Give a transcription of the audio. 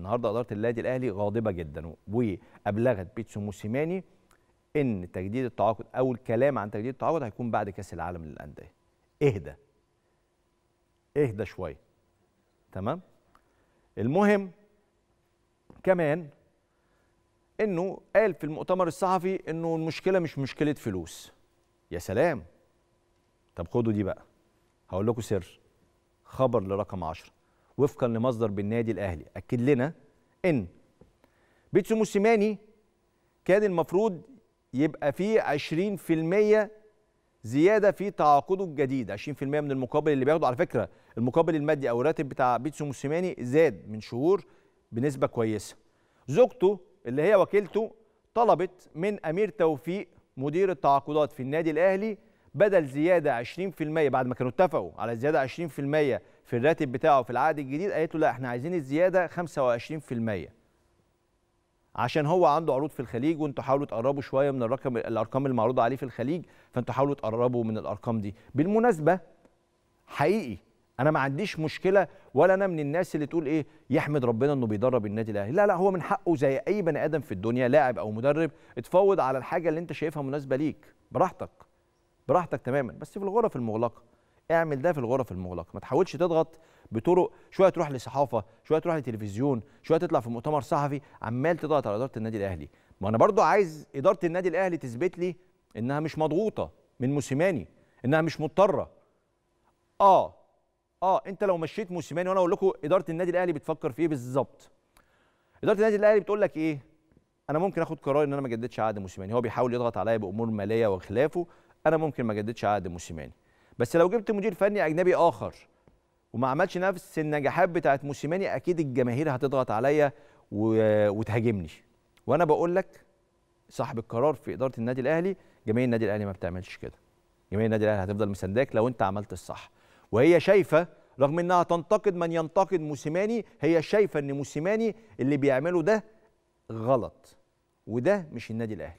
النهارده اداره النادي الاهلي غاضبه جدا وابلغت بيتسو موسيماني ان تجديد التعاقد او الكلام عن تجديد التعاقد هيكون بعد كاس العالم للانديه اهدى اهدى شويه تمام المهم كمان انه قال في المؤتمر الصحفي انه المشكله مش مشكله فلوس يا سلام طب خدوا دي بقى هقول لكم سر خبر لرقم 10 وفقا لمصدر بالنادي الاهلي اكد لنا ان بيتسو موسيماني كان المفروض يبقى فيه 20% زياده في تعاقده الجديد 20% من المقابل اللي بياخده على فكره المقابل المادي او الراتب بتاع بيتسو موسيماني زاد من شهور بنسبه كويسه زوجته اللي هي وكيلته طلبت من امير توفيق مدير التعاقدات في النادي الاهلي بدل زياده 20% بعد ما كانوا اتفقوا على زياده 20% في الراتب بتاعه في العقد الجديد قالت له لا احنا عايزين الزياده 25% عشان هو عنده عروض في الخليج وانتوا حاولوا تقربوا شويه من الرقم الارقام المعروضه عليه في الخليج فانتوا حاولوا تقربوا من الارقام دي بالمناسبه حقيقي انا ما عنديش مشكله ولا انا من الناس اللي تقول ايه يحمد ربنا انه بيدرب النادي الاهلي لا لا هو من حقه زي اي بني ادم في الدنيا لاعب او مدرب اتفاوض على الحاجه اللي انت شايفها مناسبه ليك براحتك براحتك تماما بس في الغرف المغلقه اعمل ده في الغرف المغلقه ما تحاولش تضغط بطرق شويه تروح لصحافه شويه تروح لتلفزيون شويه تطلع في مؤتمر صحفي عمال تضغط على اداره النادي الاهلي ما انا برضو عايز اداره النادي الاهلي تثبت لي انها مش مضغوطه من موسيماني انها مش مضطره اه اه انت لو مشيت موسيماني وانا اقول لكم اداره النادي الاهلي بتفكر في ايه بالظبط اداره النادي الاهلي بتقول لك ايه انا ممكن اخد قرار ان انا ما جددش عقد موسيماني هو بيحاول يضغط عليا بامور ماليه وخلافه انا ممكن ما جددش عقد موسيماني بس لو جبت مدير فني اجنبي اخر وما عملش نفس النجاحات بتاعت موسيماني اكيد الجماهير هتضغط عليا وتهاجمني وانا بقول لك صاحب القرار في اداره النادي الاهلي جماهير النادي الاهلي ما بتعملش كده جماهير النادي الاهلي هتفضل مسنداك لو انت عملت الصح وهي شايفه رغم انها تنتقد من ينتقد موسيماني هي شايفه ان موسيماني اللي بيعمله ده غلط وده مش النادي الاهلي